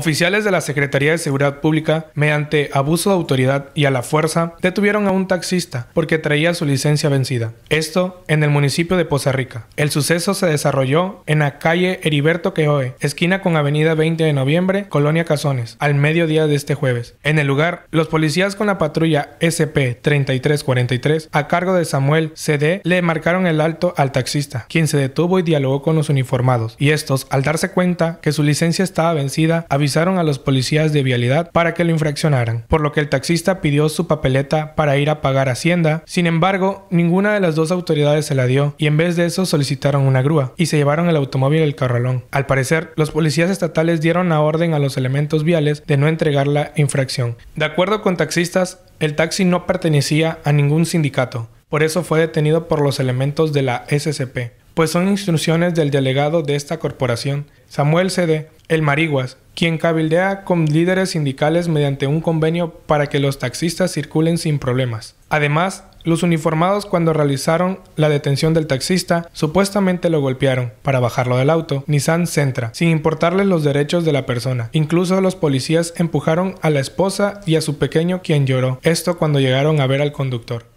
Oficiales de la Secretaría de Seguridad Pública, mediante abuso de autoridad y a la fuerza, detuvieron a un taxista porque traía su licencia vencida. Esto en el municipio de Poza Rica. El suceso se desarrolló en la calle Heriberto Queoe, esquina con Avenida 20 de Noviembre, Colonia Casones, al mediodía de este jueves. En el lugar, los policías con la patrulla SP-3343, a cargo de Samuel CD, le marcaron el alto al taxista, quien se detuvo y dialogó con los uniformados, y estos, al darse cuenta que su licencia estaba vencida, avisaron a los policías de vialidad para que lo infraccionaran, por lo que el taxista pidió su papeleta para ir a pagar Hacienda. Sin embargo, ninguna de las dos autoridades se la dio y en vez de eso solicitaron una grúa y se llevaron el automóvil el carralón. Al parecer, los policías estatales dieron la orden a los elementos viales de no entregar la infracción. De acuerdo con taxistas, el taxi no pertenecía a ningún sindicato, por eso fue detenido por los elementos de la SCP, pues son instrucciones del delegado de esta corporación, Samuel Cede, el Mariguas, quien cabildea con líderes sindicales mediante un convenio para que los taxistas circulen sin problemas. Además, los uniformados cuando realizaron la detención del taxista supuestamente lo golpearon para bajarlo del auto Nissan centra, sin importarles los derechos de la persona. Incluso los policías empujaron a la esposa y a su pequeño quien lloró, esto cuando llegaron a ver al conductor.